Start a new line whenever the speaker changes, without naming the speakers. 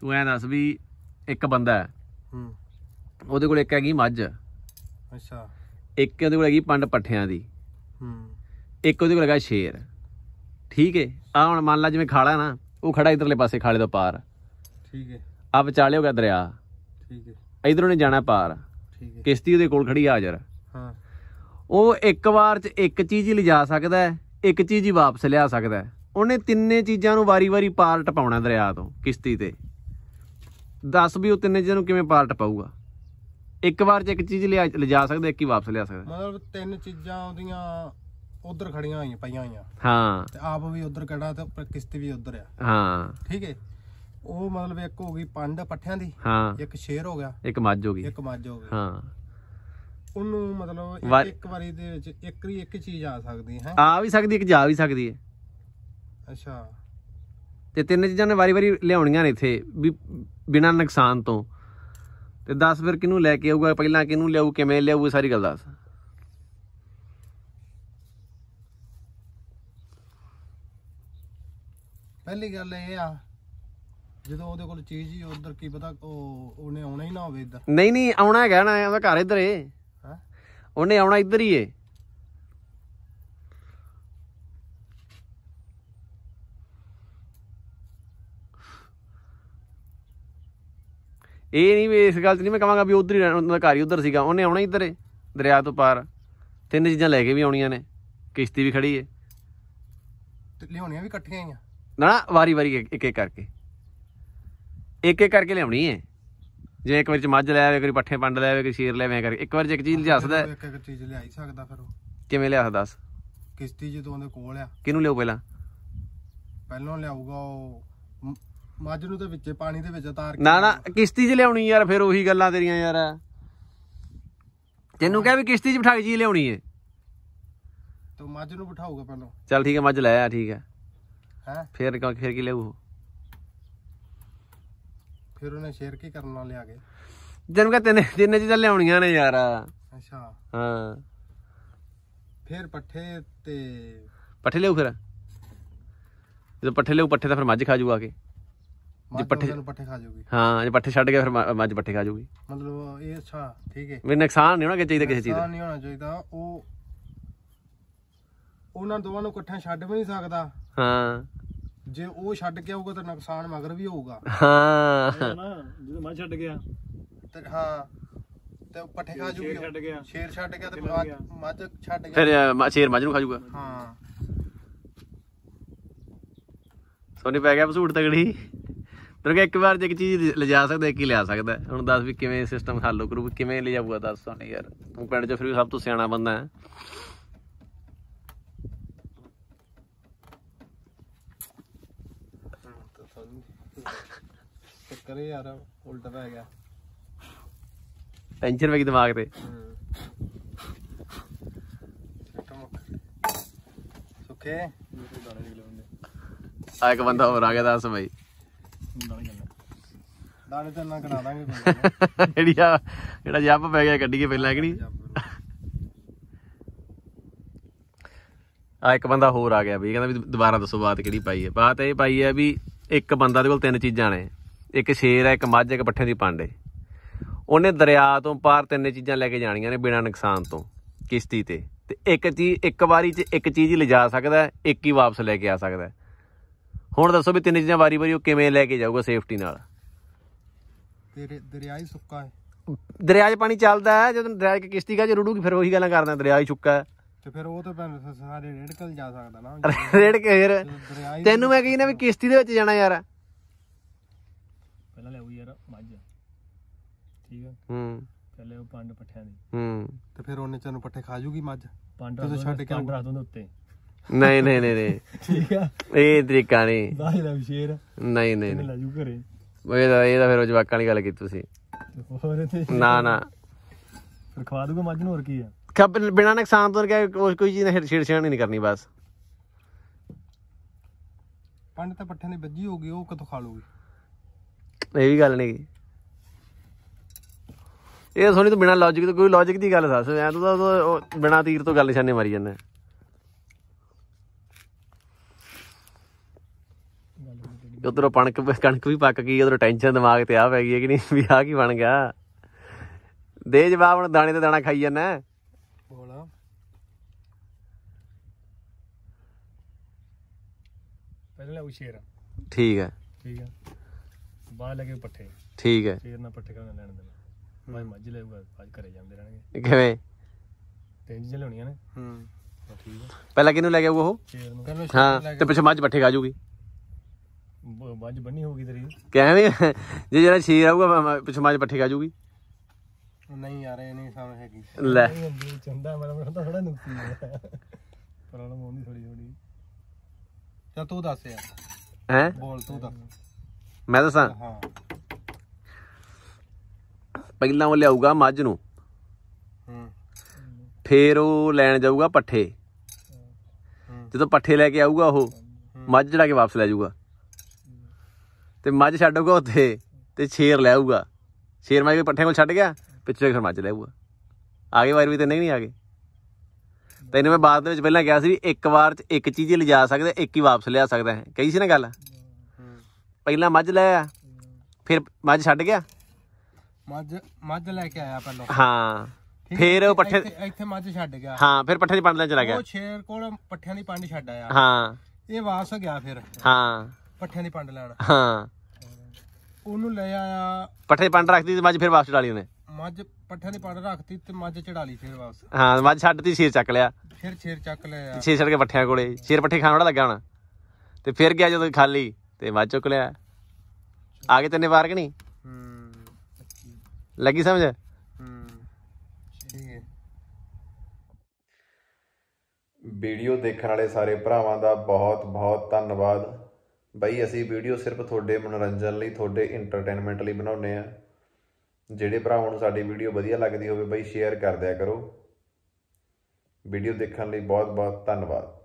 ਤੂੰ ਐ ਦੱਸ ਵੀ ਇੱਕ ਬੰਦਾ ਹੈ ਹੂੰ ਉਹਦੇ ਕੋਲ ਇੱਕ ਹੈਗੀ ਮੱਝ
ਅੱਛਾ
ਇੱਕ ਉਹਦੇ ਕੋਲ ਹੈਗੀ ਪੰਡ ਪੱਠਿਆਂ ਦੀ ਹੂੰ ਇੱਕ ਉਹਦੇ ਕੋਲ ਹੈਗਾ ਸ਼ੇਰ ਠੀਕ ਹੈ ਆ ਹੁਣ ਮੰਨ ਲਾ ਜਿਵੇਂ ਖਾਲਾ ਨਾ ਉਹ ਖੜਾ ਇਧਰਲੇ ਪਾਸੇ ਖਾਲੇ ਤੋਂ ਪਾਰ ਠੀਕ ਹੈ ਆ ਵਿਚਾਲੇ ਹੋ ਗਿਆ ਦਰਿਆ ਠੀਕ ਹੈ ਇਧਰੋਂ ਨੇ ਜਾਣਾ ਪਾਰ ਠੀਕ ਹੈ ਕਿਸ਼ਤੀ ਉਹਦੇ ਕੋਲ ਖੜੀ ਆ ਜਰ ਹਾਂ ਉਹ ਇੱਕ ਵਾਰ ਚ ਇੱਕ ਚੀਜ਼ ਹੀ ਲਿਜਾ ਸਕਦਾ ਹੈ ਇੱਕ ਚੀਜ਼ ਹੀ ਵਾਪਸ ਲਿਆ ਸਕਦਾ ਹੈ ਉਹਨੇ ਤਿੰਨੇ ਚੀਜ਼ਾਂ ਨੂੰ ਵਾਰੀ-ਵਾਰੀ ਪਾਰ ਟਪਾਉਣਾ ਦਰਿਆ ਤੋਂ ਕਿਸ਼ਤੀ ਤੇ ਦੱਸ ਵੀ ਉਹ ਤਿੰਨੇ ਚੀਜ਼ਾਂ ਨੂੰ ਕਿਵੇਂ ਪਾਰਟ ਪਾਊਗਾ ਇੱਕ ਵਾਰ ਚ ਇੱਕ ਚੀਜ਼ ਲਿਆ ਲਿਜਾ ਸਕਦਾ ਇੱਕ ਹੀ ਵਾਪਸ ਲਿਆ ਸਕਦਾ
ਮਤਲਬ ਤਿੰਨ ਚੀਜ਼ਾਂ ਉਹਦੀਆਂ ਉਧਰ ਖੜੀਆਂ ਹੋਈਆਂ ਪਈਆਂ ਹੋਈਆਂ ਹਾਂ ਤੇ ਆਪ ਵੀ ਉਧਰ ਕਿਹੜਾ ਤੇ ਕਿਸ਼ਤੀ ਵੀ ਉਧਰ ਆ ਹਾਂ ਠੀਕ ਹੈ ਉਹ ਮਤਲਬ ਇੱਕ ਹੋ ਗਈ ਪੰਡ ਪੱਠਿਆਂ ਦੀ ਹਾਂ ਇੱਕ ਸ਼ੇਰ ਹੋ ਗਿਆ
ਇੱਕ ਮੱਝ ਹੋ ਗਈ ਇੱਕ
ਮੱਝ ਹੋ ਗਈ ਹਾਂ ਉਹਨੂੰ ਮਤਲਬ ਇੱਕ ਵਾਰੀ ਦੇ ਵਿੱਚ ਇੱਕ ਹੀ ਇੱਕ ਚੀਜ਼ ਆ ਸਕਦੀ ਹੈ ਆ
ਵੀ ਸਕਦੀ ਇੱਕ ਜਾ ਵੀ ਸਕਦੀ ਹੈ ਅੱਛਾ ਤੇ ਤਿੰਨ ਚੀਜ਼ਾਂ ਨੇ ਵਾਰੀ-ਵਾਰੀ ਲਿਆਉਣੀਆਂ ਨੇ ਇੱਥੇ ਵੀ ਬਿਨਾਂ ਨੁਕਸਾਨ ਤੋਂ ਤੇ ਦੱਸ ਫਿਰ ਕਿਹਨੂੰ ਲੈ ਕੇ ਆਊਗਾ ਪਹਿਲਾਂ ਕਿਹਨੂੰ ਲਿਆਊ ਕਿਵੇਂ ਲਿਆਊ ਸਾਰੀ ਗੱਲ ਦੱਸ ਪਹਿਲੀ ਗੱਲ ਇਹ ਆ
ਜਦੋਂ ਉਹਦੇ ਕੋਲ ਚੀਜ਼ ਹੀ ਉਧਰ ਕੀ ਪਤਾ ਉਹ ਉਹਨੇ ਆਉਣਾ ਹੀ ਨਾ ਹੋਵੇ ਇੱਧਰ ਨਹੀਂ ਨਹੀਂ ਆਉਣਾ
ਹੈਗਾ ਨਾ ਉਹਦਾ ਘਰ ਇੱਧਰ ਏ ਉਹਨੇ ਆਉਣਾ ਇੱਧਰ ਹੀ ਏ ਇਹ ਨਹੀਂ ਵੀ ਇਸ ਗੱਲ ਤੇ ਨਹੀਂ ਮੈਂ ਕਹਾਂਗਾ ਵੀ ਉਧਰ ਹੀ ਰਹਿਣਾ ਉਹਨਾਂ ਦਾ ਘਰ ਹੀ ਉਧਰ ਸੀਗਾ ਉਹਨੇ ਆਉਣਾ ਇੱਧਰੇ ਦਰਿਆ ਤੋਂ ਪਾਰ ਤਿੰਨ ਚੀਜ਼ਾਂ ਲੈ ਕੇ ਵੀ ਆਉਣੀਆਂ ਨੇ ਕਿਸ਼ਤੀ ਵੀ ਖੜੀ ਏ
ਤੇ ਲਿਆਉਣੀਆਂ ਵੀ ਇਕੱਠੀਆਂ ਹੀ ਆ
ਨਾ ਵਾਰੀ ਵਾਰੀ ਇੱਕ ਇੱਕ ਕਰਕੇ ਇੱਕ ਇੱਕ ਕਰਕੇ ਲਿਆਉਣੀ ਏ ਜੇ ਇੱਕ ਵਾਰ ਚ ਮੱਝ ਲੈ ਆਵੇ ਕੋਈ ਪੱਠੇ ਪੰਡ ਲੈ ਆਵੇ ਕੋਈ ਸ਼ੇਰ ਲੈ ਆਵੇ ਕਰਕੇ ਇੱਕ ਵਾਰ ਚ ਇੱਕ ਚੀਜ਼ ਲਿਆ ਸਕਦਾ ਹੈ।
ਇੱਕ ਇੱਕ ਚੀਜ਼ ਲਿਆ ਹੀ ਸਕਦਾ ਫਿਰ ਉਹ
ਕਿਵੇਂ ਲਿਆ ਸਕਦਾ ਦੱਸ ਕਿਸ਼ਤੀ
ਜਦੋਂ ਉਹਦੇ ਕੋਲ ਆ ਕਿਹਨੂੰ ਲਿਓ ਪਹਿਲਾਂ ਪਹਿਲਾਂ ਲਿਆਊਗਾ ਉਹ ਮੱਝ ਨੂੰ ਤਾਂ ਵਿੱਚੇ ਪਾਣੀ ਦੇ ਵਿੱਚ ਉਤਾਰ ਕੇ ਨਾ ਨਾ
ਕਿਸ਼ਤੀ 'ਚ ਲਿਆਉਣੀ ਯਾਰ ਫਿਰ ਉਹੀ ਗੱਲਾਂ ਤੇਰੀਆਂ ਯਾਰ ਤੈਨੂੰ ਕਹਿ ਵੀ ਕਿਸ਼ਤੀ 'ਚ ਬਿਠਾ ਕੇ ਜੀ ਲਿਆਉਣੀ ਏ
ਤੂੰ ਮੱਝ ਨੂੰ ਬਿਠਾਊਗਾ ਪਹਿਲਾਂ
ਚੱਲ ਠੀਕ ਹੈ ਮੱਝ ਲੈ ਆ ਠੀਕ ਹੈ ਹੈ ਫਿਰ ਕਿਉਂ ਫਿਰ ਕੀ ਲਿਆਉ
ਫਿਰ ਉਹਨੇ ਸ਼ੇਰ ਕੀ ਕਰਨ ਨਾਲ ਲਿਆ ਕੇ
ਤੈਨੂੰ ਕਿਹਾ ਤਿੰਨੇ ਤਿੰਨੇ ਚੀਜ਼ਾਂ ਲਿਆਉਣੀਆਂ ਨੇ ਯਾਰ ਅੱਛਾ ਹਾਂ
ਫਿਰ ਪੱਠੇ ਤੇ
ਪੱਠੇ ਲਿਆਉ ਫਿਰ ਜਦੋਂ ਪੱਠੇ ਲਿਆਉ ਪੱਠੇ ਤਾਂ ਫਿਰ ਮੱਝ ਖਾ ਜੂਗਾ ਕੇ ਜੇ ਪੱਠੇ ਪੱਠੇ ਖਾ ਜੂਗੀ ਹਾਂ ਜੇ ਪੱਠੇ ਛੱਡ ਗਿਆ ਫਿਰ ਮੱਝ ਪੱਠੇ ਖਾ ਜੂਗੀ
ਮਤਲਬ ਇਹ ਅੱਛਾ ਠੀਕ ਹੈ ਵੀ
ਨੁਕਸਾਨ ਨਹੀਂ ਹੋਣਾ ਚਾਹੀਦਾ ਕਿਸੇ ਚੀਜ਼ ਦਾ ਨਹੀਂ
ਹੋਣਾ ਚਾਹੀਦਾ ਉਹ ਉਹਨਾਂ ਦੋਵਾਂ ਨੂੰ ਇਕੱਠਾ ਛੱਡ ਵੀ ਨਹੀਂ ਸਕਦਾ ਹਾਂ ਜੇ ਉਹ ਛੱਡ ਕੇ ਆਊਗਾ ਤਾਂ ਨੁਕਸਾਨ ਮਗਰ ਵੀ ਹੋਊਗਾ
ਹਾਂ
ਜਦੋਂ ਮੱਝ ਛੱਡ ਗਿਆ ਤੇ ਹਾਂ ਤੇ ਪੱਠੇ ਖਾ ਜੂਗੀ ਛੱਡ ਗਿਆ ਸ਼ੇਰ ਛੱਡ ਗਿਆ ਤੇ ਮੱਝ ਛੱਡ ਗਿਆ ਫਿਰ
ਸ਼ੇਰ ਮੱਝ ਨੂੰ ਖਾ ਜੂਗਾ ਹਾਂ ਸੋਨੀ ਪੈ ਗਿਆ ਬਸੂਟ ਤਗੜੀ ਕਿਉਂਕਿ ਇੱਕ ਵਾਰ ਜੇ ਇੱਕ ਚੀਜ਼ ਲਿਜਾ ਸਕਦਾ ਇੱਕ ਹੀ ਲਿਆ ਸਕਦਾ ਹੁਣ ਦੱਸ ਵੀ ਕਿਵੇਂ ਸਿਸਟਮ ਹੱਲ ਕਰੂ ਕਿਵੇਂ ਲਿਜਾਊਗਾ ਦੱਸ ਹੁਣ ਯਾਰ ਤੂੰ ਪਿੰਡ 'ਚ ਫਿਰ ਸਭ ਤੋਂ ਸਿਆਣਾ ਬੰਦਾ ਹੈ
ਕਰੇ ਯਾਰ ਉਲਟਾ ਪੈ ਗਿਆ
ਟੈਨਸ਼ਨ ਪੈ ਗਈ ਦਿਮਾਗ ਤੇ ਸੁਕੇ ਆ ਇੱਕ ਬੰਦਾ ਹੋਰ ਆ ਗਿਆ ਦੱਸ ਬਾਈ
ਨਾਲੇ ਤੇ ਨਾ ਕਰਾ ਦਾਂਗੇ
ਜਿਹੜੀ ਆ ਜਿਹੜਾ ਜੱਪ ਪੈ ਗਿਆ ਕੱਢੀਏ ਪਹਿਲਾਂ ਕਿ ਆ ਇੱਕ ਬੰਦਾ ਹੋਰ ਆ ਗਿਆ ਵੀ ਕਹਿੰਦਾ ਵੀ ਦੁਬਾਰਾ ਦੱਸੋ ਬਾਤ ਕਿਹੜੀ ਪਾਈ ਹੈ ਬਾਤ ਇਹ ਪਾਈ ਹੈ ਵੀ ਇੱਕ ਬੰਦਾ ਦੇ ਕੋਲ ਤਿੰਨ ਚੀਜ਼ਾਂ ਨੇ ਇੱਕ ਸ਼ੇਰ ਹੈ ਇੱਕ ਮੱਝ ਇੱਕ ਪੱਠੇ ਦੀ ਪਾਂਡੇ ਉਹਨੇ ਦਰਿਆ ਤੋਂ ਪਾਰ ਤਿੰਨ ਚੀਜ਼ਾਂ ਲੈ ਕੇ ਜਾਣੀਆਂ ਨੇ ਬਿਨਾਂ ਨੁਕਸਾਨ ਤੋਂ ਕਿਸ਼ਤੀ ਤੇ ਤੇ ਇੱਕ ਚੀਜ਼ ਇੱਕ ਵਾਰੀ 'ਚ ਇੱਕ ਚੀਜ਼ ਹੀ ਲਿਜਾ ਸਕਦਾ ਇੱਕ ਹੀ ਵਾਪਸ ਲੈ ਕੇ ਆ ਸਕਦਾ ਹੁਣ ਦੱਸੋ ਵੀ ਤਿੰਨ ਚੀਜ਼ਾਂ ਵਾਰੀ-ਵਾਰੀ ਉਹ ਕਿਵੇਂ ਲੈ ਕੇ ਜਾਊਗਾ ਸੇਫਟੀ ਨਾਲ
ਤੇ ਦਰਿਆ ਸੁੱਕਾ ਹੈ
ਦਰਿਆ 'ਚ ਪਾਣੀ ਚੱਲਦਾ ਹੈ ਜਦੋਂ ਦਰਿਆ 'ਚ ਕਿਸ਼ਤੀ ਕਾ ਜੇ ਰੁੜੂਗੀ ਫਿਰ ਉਹੀ ਗੱਲਾਂ ਕਰਦਾ ਦਰਿਆ ਹੀ ਸੁੱਕਾ ਹੈ
ਤੇ ਫਿਰ ਉਹ ਤਾਂ ਭੈਣ ਸਾਰੇ ਰੇੜਕਲ ਜਾ ਸਕਦਾ ਨਾ ਰੇੜ ਕੇ ਫਿਰ ਤੈਨੂੰ ਮੈਂ
ਕਹੀ ਨਾ ਵੀ ਕਿਸ਼ਤੀ ਦੇ ਵਿੱਚ ਜਾਣਾ ਯਾਰ
ਪਹਿਲਾਂ ਲੈ ਉਹ ਯਾਰ ਮੱਝ ਠੀਕ ਹੈ ਹੂੰ ਪਹਿਲੇ ਉਹ ਪੰਡ ਪੱਠਿਆਂ ਦੀ ਹੂੰ ਤੇ ਫਿਰ ਉਹਨੇ ਚਨੂੰ ਪੱਠੇ ਖਾ ਜੂਗੀ ਮੱਝ ਪੰਡ ਤੇ ਛੱਡ ਕੇ ਪੰਡ ਰੱਖ ਦੋ ਉੱਤੇ
ਨਹੀਂ ਨਹੀਂ ਨਹੀਂ ਠੀਕ ਆ ਇਹ ਤਰੀਕਾ ਨਹੀਂ ਬਾਹਰ ਦਾ ਸ਼ੇਰ ਨਹੀਂ ਨਹੀਂ ਨਹੀਂ ਲੈ ਜੂ ਘਰੇ ਇਹ ਤਾਂ ਇਹ ਤਾਂ ਫਿਰ ਉਹ ਜਵਾਕਾਂ ਵਾਲੀ ਗੱਲ ਕੀਤੀ ਤੁਸੀਂ ਨਾ ਨਾ ਫਿਰ ਖਵਾ ਦੂਗਾ ਮੱਝ ਨੂੰ ਹੋਰ ਕੀ ਆ ਖਬ ਬਿਨਾ ਨੁਕਸਾਨ ਤੋਂ ਕਿ ਕੋਈ ਚੀਜ਼ ਨਾ ਛੇੜਛਾੜ ਨਹੀਂ ਕਰਨੀ ਬਸ
ਪੰਡ ਤਾਂ ਪੱਠੇ ਨੇ ਵੱਜੀ ਹੋਗੀ ਉਹ ਕਿਤੋਂ ਖਾ ਲੂਗੀ
ਇਹ ਵੀ ਗੱਲ ਨਹੀਂ ਇਹ ਸੋਣੀ ਤੋਂ ਬਿਨਾ ਲੌਜੀਕ ਤੋਂ ਕੋਈ ਲੌਜੀਕ ਦੀ ਗੱਲ ਦੱਸ ਐ ਤੂੰ ਤਾਂ ਬਿਨਾ ਤੀਰ ਤੋਂ ਗੱਲ ਛਾਨੇ ਮਾਰੀ ਜਾਂਦਾ ਉਧਰੋਂ ਪਣਕ ਕਣਕ ਵੀ ਪੱਕ ਗਈ ਉਧਰੋਂ ਟੈਨਸ਼ਨ ਦਿਮਾਗ ਤੇ ਆ ਪੈ ਗਈ ਹੈ ਕਿ ਨਹੀਂ ਵੀ ਆ ਕੀ ਬਣ ਗਿਆ ਦੇ ਜਵਾਬ ਹੁਣ ਦਾਣੇ ਤੇ ਦਾਣਾ ਖਾਈ ਜਾਂਦਾ ਬੋਲਾ ਪਹਿਲਾਂ ਲੈ ਠੀਕ ਹੈ ਠੀਕ ਹੈ
ਬਾਹਰ ਲੱਗੇ ਪੱਠੇ ਠੀਕ ਹੈ ਸ਼ੇਰ ਨਾਲ ਪੱਠੇ ਕਰਨ ਲੈਣ ਦੇ ਮੈਂ ਮੱਝ ਲੈਊਗਾ ਅੱਜ ਘਰੇ ਜਾਂਦੇ
ਰਹਿਣਗੇ ਕਿਵੇਂ ਤੇ ਜਿਹੜੇ ਲੈਣੀਆਂ ਨੇ ਹੂੰ ਠੀਕ ਹੈ ਪਹਿਲਾਂ ਕਿਹਨੂੰ ਲੈ ਗਿਆ ਉਹ ਹਾਂ ਤੇ ਪਿੱਛੇ ਮੱਝ ਪੱਠੇ ਖਾ ਜੂਗੀ ਮੱਝ ਬੰਨੀ ਹੋਊਗੀ ਤੇਰੀ ਕਹਿੰਦੇ ਜੇ ਜਿਹੜਾ ਛੇ ਆਊਗਾ ਪਿੱਛੇ ਮੱਝ ਪੱਠੇ ਖਾ ਜੂਗੀ ਨਹੀਂ ਯਾਰ ਇਹ ਨਹੀਂ ਸਮਝ ਹੈਗੀ ਲੈ ਚੰਦਾ ਮੈਨੂੰ ਤਾਂ ਥੋੜਾ ਨੁਕਸਾਨ ਹੈ
ਪ੍ਰੋਬਲਮ ਹੋਣੀ ਥੋੜੀ ਥੋੜੀ ਤਾਂ ਤੂੰ ਦੱਸ ਯਾਰ
ਹੈ ਬੋਲ ਤੂੰ ਦੱਸ ਮੈਂ ਦੱਸਾਂ ਹਾਂ ਪਹਿਲਾਂ ਉਹ ਲਿਆਊਗਾ ਮੱਝ ਨੂੰ ਹੂੰ ਫੇਰ ਉਹ ਲੈਣ ਜਾਊਗਾ ਪੱਠੇ ਜਦੋਂ ਪੱਠੇ ਲੈ ਕੇ ਆਊਗਾ ਉਹ ਮੱਝ ਜਿਹੜਾ ਕੇ ਵਾਪਸ ਲੈ ਜਾਊਗਾ ਤੇ ਮੱਝ ਛੱਡੂਗਾ ਉੱਥੇ ਤੇ ਸ਼ੇਰ ਲੈ ਆਊਗਾ ਸ਼ੇਰ ਮੱਝ ਪੱਠੇ ਕੋਲ ਛੱਡ ਗਿਆ ਪਿੱਛੇ ਫਿਰ ਮੱਝ ਲੈ ਆਊਗਾ ਆਗੇ ਵਾਰ ਵੀ ਤੇ ਨਹੀਂ ਆਗੇ ਤੈਨੂੰ ਮੈਂ ਬਾਅਦ ਦੇ ਵਿੱਚ ਪਹਿਲਾਂ ਕਿਹਾ ਸੀ ਵੀ ਇੱਕ ਵਾਰ ਚ ਇੱਕ ਚੀਜ਼ ਹੀ ਲਿਜਾ ਸਕਦਾ ਇੱਕ ਹੀ ਵਾਪਸ ਲਿਆ ਸਕਦਾ ਹੈ ਕਹੀ ਸੀ ਨਾ ਗੱਲ ਪਹਿਲਾਂ ਮੱਝ ਲੈ ਆ ਫਿਰ ਮੱਝ ਛੱਡ ਗਿਆ
ਮੱਝ ਮੱਝ ਲੈ ਕੇ ਆਇਆ ਪਹਿਲਾਂ
ਹਾਂ ਫਿਰ ਉਹ ਪੱਠੇ
ਇੱਥੇ ਮੱਝ ਛੱਡ ਗਿਆ ਹਾਂ
ਫਿਰ ਪੱਠੇ ਦੀ ਪੰਡ ਲੈ ਚਲਾ ਗਿਆ ਉਹ
ਸ਼ੇਰ ਕੋਲ ਪੱਠਿਆਂ ਦੀ ਪੰਡ ਛੱਡ ਆਇਆ ਹਾਂ ਇਹ ਵਾਪਸ ਗਿਆ ਫਿਰ ਹਾਂ ਪੱਠਿਆਂ ਦੀ ਪੰਡ ਲੈਣ ਹਾਂ ਉਹਨੂੰ ਲੈ ਆਇਆ
ਪੱਠੇ ਪੰਡ ਰੱਖਦੀ ਤੇ ਮੱਝ ਫਿਰ ਵਾਪਸ ਚੜਾ ਲਈ ਉਹਨੇ
ਮੱਝ ਪੱਠੇ ਦੇ ਪੰਡ ਰੱਖਤੀ ਤੇ ਮੱਝ ਚੜਾ ਲਈ ਫਿਰ ਵਾਪਸ
ਹਾਂ ਮੱਝ ਛੱਡਤੀ ਛੇਰ ਚੱਕ ਲਿਆ
ਫਿਰ ਛੇਰ ਚੱਕ ਲਿਆ
ਛੇਰ ਛੱਡ ਕੇ ਪੱਠਿਆਂ ਕੋਲੇ ਛੇਰ ਪੱਠੇ ਖਾਣ ਵਾਲਾ ਲੱਗਾ ਹੁਣ ਤੇ ਫਿਰ ਗਿਆ ਜਦੋਂ ਖਾਲੀ ਤੇ ਮੱਝ ਚੁੱਕ ਲਿਆ ਆ ਗਏ ਤੈਨੇ ਵਾਰ ਕਿ ਨਹੀਂ ਲੱਗੀ ਸਮਝ ਵੀਡੀਓ ਦੇਖਣ ਵਾਲੇ ਸਾਰੇ ਭਰਾਵਾਂ ਦਾ ਬਹੁਤ ਬਹੁਤ ਧੰਨਵਾਦ ਬਈ ਅਸੀਂ ਵੀਡੀਓ ਸਿਰਫ ਤੁਹਾਡੇ ਮਨੋਰੰਜਨ ਲਈ ਤੁਹਾਡੇ ਐਂਟਰਟੇਨਮੈਂਟ ਲਈ ਬਣਾਉਨੇ ਆ ਜਿਹੜੇ ਭਰਾਵਾਂ ਨੂੰ ਸਾਡੀ ਵੀਡੀਓ ਵਧੀਆ ਲੱਗਦੀ ਹੋਵੇ ਬਈ ਸ਼ੇਅਰ ਕਰ ਦਿਆ ਕਰੋ ਵੀਡੀਓ ਦੇਖਣ ਲਈ ਬਹੁਤ ਬਹੁਤ ਧੰਨਵਾਦ